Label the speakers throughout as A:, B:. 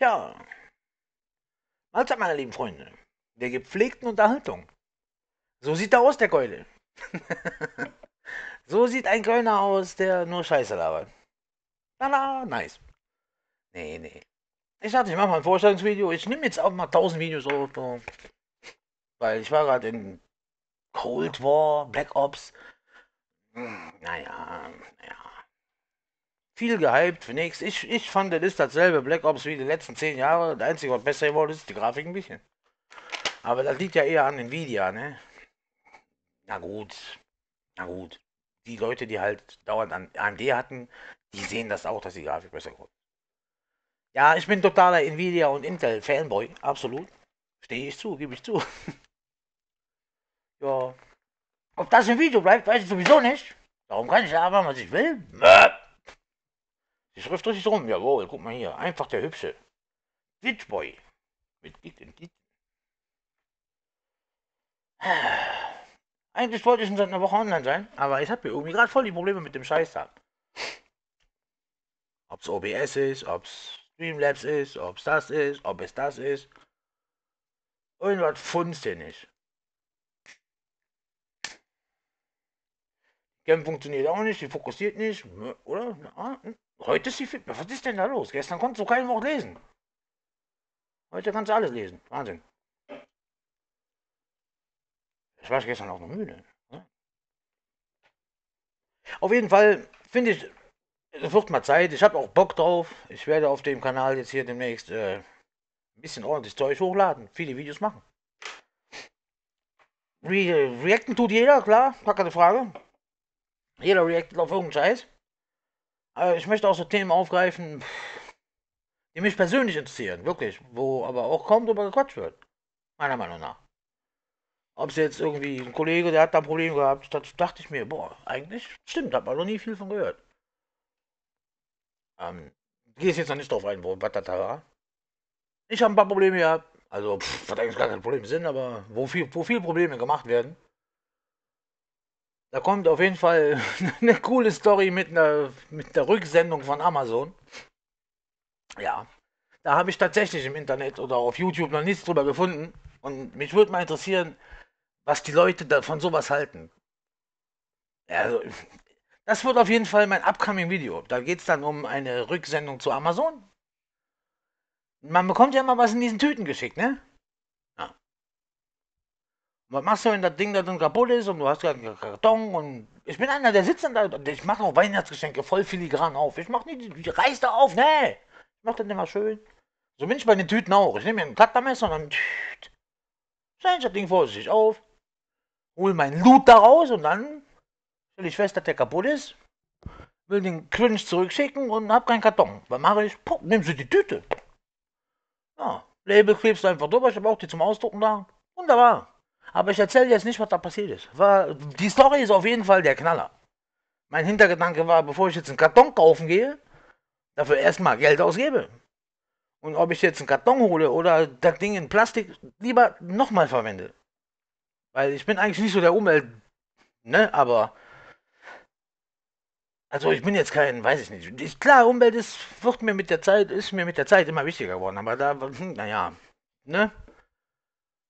A: Ja. Mahlzeit, meine lieben Freunde. Der gepflegten Unterhaltung. So sieht er aus, der Keule. so sieht ein Kölner aus, der nur Scheiße labert. Tada, nice. Nee, nee. Ich dachte, ich mache mal ein Vorstellungsvideo. Ich nehme jetzt auch mal 1000 Videos auf. Weil ich war gerade in Cold War, Black Ops. Hm, naja, naja viel gehypt für nichts. Ich, ich fand, das ist dasselbe Black Ops wie die letzten zehn Jahre. Das Einzige, was besser geworden ist, die Grafik ein bisschen. Aber das liegt ja eher an Nvidia, ne? Na gut. Na gut. Die Leute, die halt dauernd an AMD hatten, die sehen das auch, dass die Grafik besser geworden Ja, ich bin totaler Nvidia und Intel Fanboy, absolut. Stehe ich zu, gebe ich zu. ja. Ob das im Video bleibt, weiß ich sowieso nicht. Darum kann ich sagen, was ich will. Möp. Die Schrift richtig rum, jawohl, guck mal hier, einfach der Hübsche. Witchboy. Mit Dick in Dick. Eigentlich wollte ich schon seit einer Woche online sein, aber ich habe hier irgendwie gerade voll die Probleme mit dem Scheiß da. Ob es OBS ist, ob es Streamlabs ist, ob es das ist, ob es das ist. Irgendwas funzt hier nicht. Gem funktioniert auch nicht, die fokussiert nicht, oder? Ah, hm. Heute ist die Fi Was ist denn da los? Gestern konntest du kein Wort lesen. Heute kannst du alles lesen. Wahnsinn. Ich war gestern auch noch müde. Ne? Auf jeden Fall finde ich, es wird mal Zeit. Ich habe auch Bock drauf. Ich werde auf dem Kanal jetzt hier demnächst äh, ein bisschen ordentlich Zeug hochladen. Viele Videos machen. Re Reacten tut jeder, klar. Packende Frage. Jeder reactet auf irgendeinen Scheiß. Äh, ich möchte auch so Themen aufgreifen, die mich persönlich interessieren, wirklich, wo aber auch kaum drüber gequatscht wird, meiner Meinung nach. Ob es jetzt irgendwie ein Kollege, der hat da ein Problem gehabt, dazu dachte ich mir, boah, eigentlich stimmt, hat man noch nie viel von gehört. Ähm, gehe jetzt noch nicht drauf ein, wo, was das da war. Ich habe ein paar Probleme gehabt, also pff, hat eigentlich gar kein Problem Sinn, aber wo viel, wo viel Probleme gemacht werden, da kommt auf jeden Fall eine coole Story mit einer, mit einer Rücksendung von Amazon. Ja, da habe ich tatsächlich im Internet oder auf YouTube noch nichts drüber gefunden. Und mich würde mal interessieren, was die Leute davon sowas halten. Also, das wird auf jeden Fall mein upcoming Video. Da geht es dann um eine Rücksendung zu Amazon. Man bekommt ja immer was in diesen Tüten geschickt, ne? was machst du, wenn das Ding da drin kaputt ist und du hast keinen Karton und ich bin einer, der sitzt dann da, ich mache auch Weihnachtsgeschenke voll filigran auf. Ich mache nicht, die Reis da auf, nee. Ich mache das immer schön. So bin ich bei den Tüten auch. Ich nehme mir ein Cuttermesser und dann tüt, ich das Ding vorsichtig auf, hole mein Loot da raus und dann stelle ich fest, dass der kaputt ist, will den Quinch zurückschicken und hab keinen Karton. Was mache ich? Puh, nehmen Sie die Tüte. Ja, Label klebst du einfach drüber, ich habe auch die zum Ausdrucken da. Wunderbar. Aber ich erzähle jetzt nicht, was da passiert ist. War, die Story ist auf jeden Fall der Knaller. Mein Hintergedanke war, bevor ich jetzt einen Karton kaufen gehe, dafür erstmal Geld ausgebe. Und ob ich jetzt einen Karton hole oder das Ding in Plastik, lieber nochmal verwende. Weil ich bin eigentlich nicht so der Umwelt, ne, aber. Also ich bin jetzt kein, weiß ich nicht. Ich, klar, Umwelt ist, wird mir mit der Zeit, ist mir mit der Zeit immer wichtiger geworden, aber da, hm, naja, ne?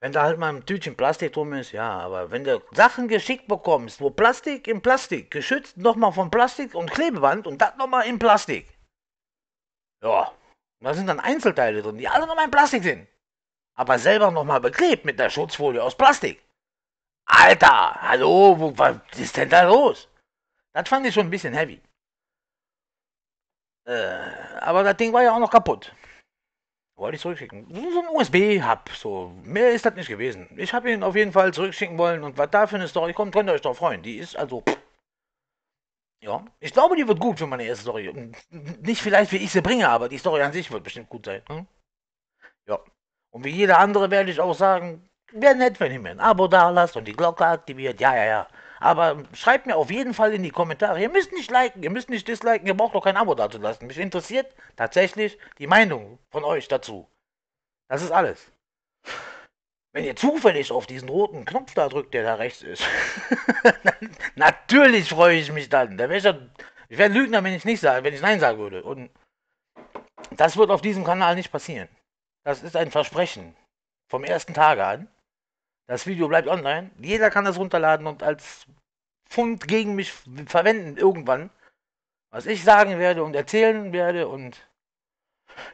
A: Wenn da halt mal ein Tütchen Plastik drum ist, ja, aber wenn du Sachen geschickt bekommst, wo Plastik in Plastik, geschützt nochmal von Plastik und Klebeband und das nochmal in Plastik. Ja, da sind dann Einzelteile drin, die alle nochmal in Plastik sind. Aber selber nochmal beklebt mit der Schutzfolie aus Plastik. Alter, hallo, wo, was ist denn da los? Das fand ich schon ein bisschen heavy. Äh, aber das Ding war ja auch noch kaputt. Wollte ich zurückschicken. So ein USB-Hub. So. Mehr ist das nicht gewesen. Ich habe ihn auf jeden Fall zurückschicken wollen. Und was da für eine Story kommt, könnt ihr euch doch freuen. Die ist also. Ja. Ich glaube, die wird gut für meine erste Story. Nicht vielleicht, wie ich sie bringe, aber die Story an sich wird bestimmt gut sein. Hm? Ja. Und wie jeder andere werde ich auch sagen, wäre nett, wenn ihr mir ein Abo da lasst und die Glocke aktiviert. Ja, ja, ja. Aber schreibt mir auf jeden Fall in die Kommentare. Ihr müsst nicht liken, ihr müsst nicht disliken, ihr braucht doch kein Abo dazulassen. Mich interessiert tatsächlich die Meinung von euch dazu. Das ist alles. Wenn ihr zufällig auf diesen roten Knopf da drückt, der da rechts ist, natürlich freue ich mich dann. Da wär ich, ja, ich wäre ein Lügner, wenn ich nicht sage, wenn ich Nein sagen würde. Und das wird auf diesem Kanal nicht passieren. Das ist ein Versprechen. Vom ersten Tage an. Das Video bleibt online. Jeder kann das runterladen und als Fund gegen mich verwenden irgendwann. Was ich sagen werde und erzählen werde und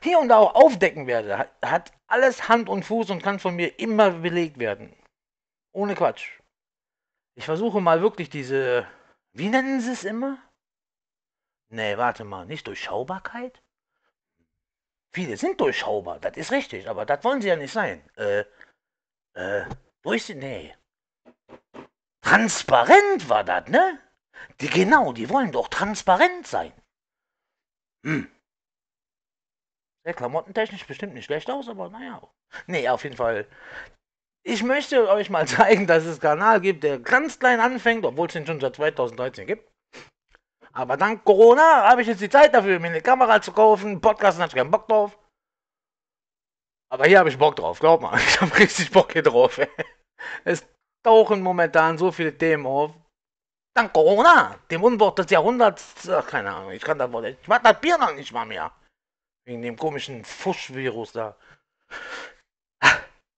A: hier und da auch aufdecken werde, hat, alles Hand und Fuß und kann von mir immer belegt werden. Ohne Quatsch. Ich versuche mal wirklich diese. Wie nennen sie es immer? Nee, warte mal, nicht Durchschaubarkeit? Viele sind durchschaubar, das ist richtig, aber das wollen sie ja nicht sein. Äh, äh, wo ist denn nee? Transparent war das, ne? Die, genau, die wollen doch transparent sein. Hm. Sehr klamottentechnisch bestimmt nicht schlecht aus, aber naja. Nee, auf jeden Fall. Ich möchte euch mal zeigen, dass es einen Kanal gibt, der ganz klein anfängt, obwohl es ihn schon seit 2013 gibt. Aber dank Corona habe ich jetzt die Zeit dafür, mir eine Kamera zu kaufen. Podcasten hatte ich keinen Bock drauf. Aber hier habe ich Bock drauf, glaub mal. Ich habe richtig Bock hier drauf. Ey. Es tauchen momentan so viele Themen auf. Dank Corona, dem Unwort des Jahrhunderts, ach, keine Ahnung, ich kann das Wort nicht. Ich mag das Bier noch nicht mal mehr. Wegen dem komischen Fuschvirus da.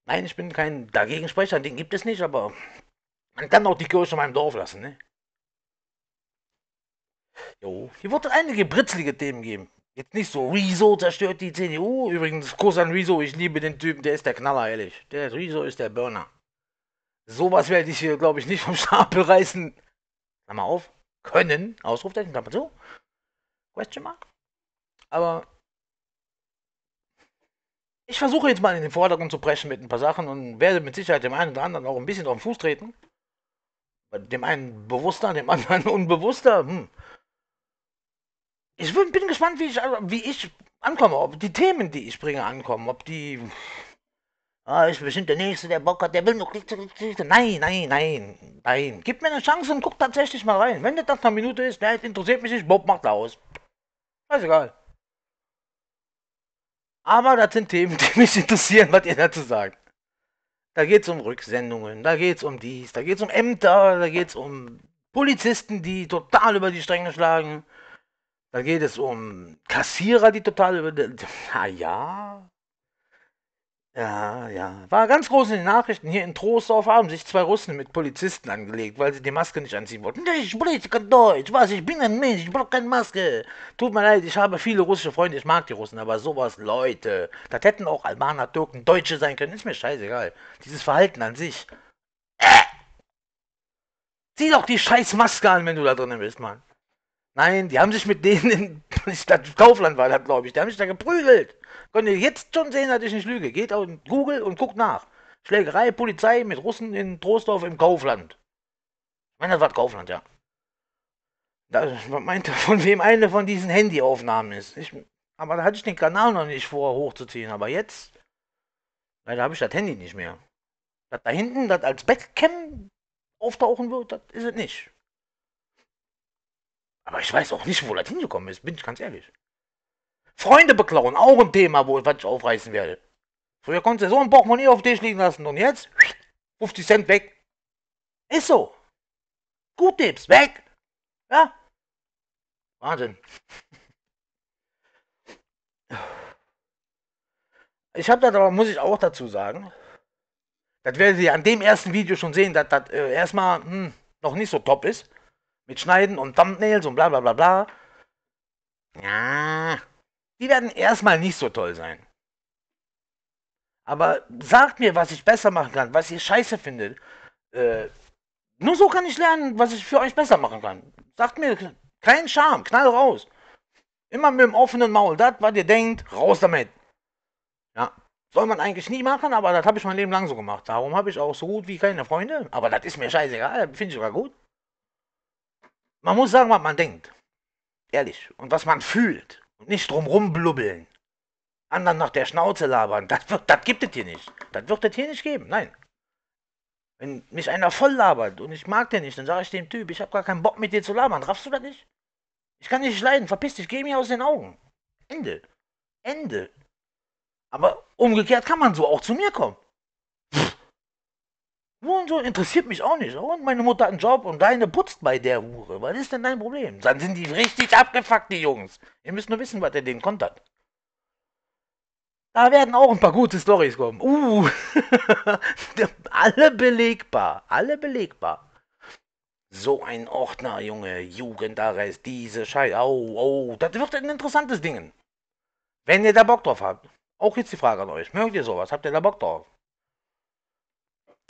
A: Nein, ich bin kein Dagegensprecher, den gibt es nicht, aber man kann auch die Kirche in meinem Dorf lassen, ne? Jo, hier wird es einige britzlige Themen geben. Jetzt nicht so, Riso zerstört die CDU. Übrigens, Kurs an Riso, ich liebe den Typen, der ist der Knaller, ehrlich. Der Riso ist der Burner. Sowas werde ich hier, glaube ich, nicht vom Stapel reißen. Klammer auf. Können. Ausrufzeichen, Klammer zu. Question mark. Aber ich versuche jetzt mal in den Vordergrund zu brechen mit ein paar Sachen und werde mit Sicherheit dem einen oder anderen auch ein bisschen auf den Fuß treten. Dem einen bewusster, dem anderen unbewusster. Hm. Ich bin gespannt, wie ich, also, wie ich ankomme, ob die Themen, die ich bringe, ankommen, ob die Ah, ist bestimmt der Nächste, der Bock hat, der will nur Nein, nein, nein, nein. Gib mir eine Chance und guck tatsächlich mal rein. Wenn das nach einer Minute ist, nein, interessiert mich nicht, Bob macht aus. Ist egal. Aber das sind Themen, die mich interessieren, was ihr dazu sagt. Da geht es um Rücksendungen, da geht es um dies, da geht es um Ämter, da geht es um Polizisten, die total über die Stränge schlagen. Da geht es um Kassierer, die total über... Die ah ja, ja, ja. War ganz groß in den Nachrichten. Hier in Troisdorf haben sich zwei Russen mit Polizisten angelegt, weil sie die Maske nicht anziehen wollten. Ich spreche kein Deutsch, was? Ich bin ein Mensch, ich brauche keine Maske. Tut mir leid, ich habe viele russische Freunde, ich mag die Russen, aber sowas, Leute. Das hätten auch Albaner, Türken, Deutsche sein können, ist mir scheißegal. Dieses Verhalten an sich. Äh! Zieh doch die scheiß Maske an, wenn du da drinnen bist, Mann. Nein, die haben sich mit denen in, das Kaufland war das, glaube ich, die haben sich da geprügelt. Könnt ihr jetzt schon sehen, dass ich nicht lüge. Geht auf Google und guckt nach. Schlägerei, Polizei mit Russen in Troisdorf im Kaufland. Ich meine, das war Kaufland, ja. man meinte, von wem eine von diesen Handyaufnahmen ist. Ich, aber da hatte ich den Kanal noch nicht vor, hochzuziehen. Aber jetzt, leider habe ich das Handy nicht mehr. Das da hinten, das als Backcam auftauchen wird, das ist es nicht. Aber ich weiß auch nicht, wo das hingekommen ist, bin ich ganz ehrlich. Freunde beklauen, auch ein Thema, wo was ich aufreißen werde. Früher konntest du so ein Portemonnaie auf dich liegen lassen und jetzt 50 Cent weg. Ist so. Gut Tipps, weg. Ja. Wahnsinn. Ich habe das aber, muss ich auch dazu sagen, das werdet ihr an dem ersten Video schon sehen, dass das äh, erstmal hm, noch nicht so top ist. Mit Schneiden und Thumbnails und bla bla bla bla. Ja die werden erstmal nicht so toll sein. Aber sagt mir, was ich besser machen kann, was ihr scheiße findet. Äh, nur so kann ich lernen, was ich für euch besser machen kann. Sagt mir kein Charme, knall raus. Immer mit dem offenen Maul. Das, was ihr denkt, raus damit. Ja, soll man eigentlich nie machen, aber das habe ich mein Leben lang so gemacht. Darum habe ich auch so gut wie keine Freunde. Aber das ist mir scheißegal, finde ich sogar gut. Man muss sagen, was man denkt. Ehrlich. Und was man fühlt. Und nicht drumrum blubbeln. Andern nach der Schnauze labern. Das, wird, das gibt es hier nicht. Das wird es hier nicht geben. Nein. Wenn mich einer voll labert und ich mag den nicht, dann sage ich dem Typ, ich habe gar keinen Bock mit dir zu labern. Raffst du das nicht? Ich kann nicht leiden. Verpiss dich. Geh mir aus den Augen. Ende. Ende. Aber umgekehrt kann man so auch zu mir kommen. Nun so interessiert mich auch nicht. Und meine Mutter hat einen Job und deine putzt bei der Hure. Was ist denn dein Problem? Dann sind die richtig abgefuckt, die Jungs. Ihr müsst nur wissen, was er denen kontert. Da werden auch ein paar gute Stories kommen. Uh, alle belegbar, alle belegbar. So ein Ordner, Junge, Jugendarrest, diese Scheiße. Oh, oh, das wird ein interessantes Ding. Wenn ihr da Bock drauf habt. Auch jetzt die Frage an euch. Mögt ihr sowas? Habt ihr da Bock drauf?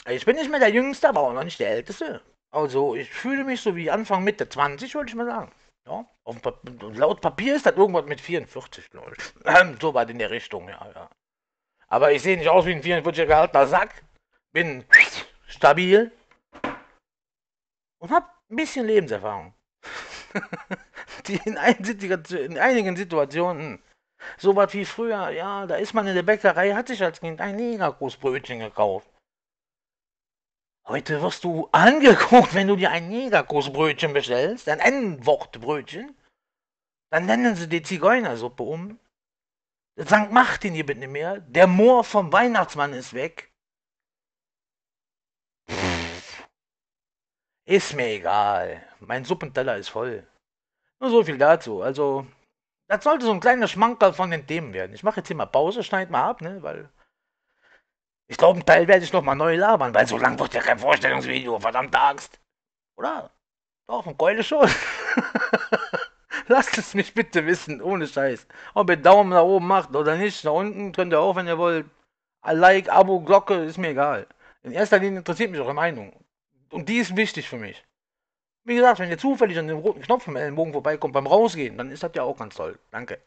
A: Ich bin nicht mehr der Jüngste, aber auch noch nicht der Älteste. Also ich fühle mich so wie Anfang Mitte 20, würde ich mal sagen. Ja, Papier, laut Papier ist das irgendwas mit 44, glaube ich. Ähm, so weit in der Richtung, ja, ja. Aber ich sehe nicht aus wie ein 44 gehaltener Sack. Bin stabil. Und hab ein bisschen Lebenserfahrung. Die in, in einigen Situationen so was wie früher, ja, da ist man in der Bäckerei, hat sich als Kind ein Negergroßbrötchen gekauft. Heute wirst du angeguckt, wenn du dir ein Negerkussbrötchen bestellst, ein N-Wortbrötchen. Dann nennen sie die Zigeunersuppe um. Das St. Martin hier bitte mehr. Der Moor vom Weihnachtsmann ist weg. Pff, ist mir egal. Mein Suppenteller ist voll. Nur so viel dazu. Also, das sollte so ein kleiner Schmankerl von den Themen werden. Ich mache jetzt hier mal Pause, schneid mal ab, ne? Weil ich glaube, ein Teil werde ich nochmal neu labern, weil so lang wird ja kein Vorstellungsvideo, verdammte Angst. Oder? Doch, ein Keule schon. Lasst es mich bitte wissen, ohne Scheiß. Ob ihr Daumen nach oben macht oder nicht, nach unten könnt ihr auch, wenn ihr wollt. Like, Abo, Glocke, ist mir egal. In erster Linie interessiert mich eure Meinung. Und die ist wichtig für mich. Wie gesagt, wenn ihr zufällig an dem roten Knopf im Ellenbogen vorbeikommt beim Rausgehen, dann ist das ja auch ganz toll. Danke.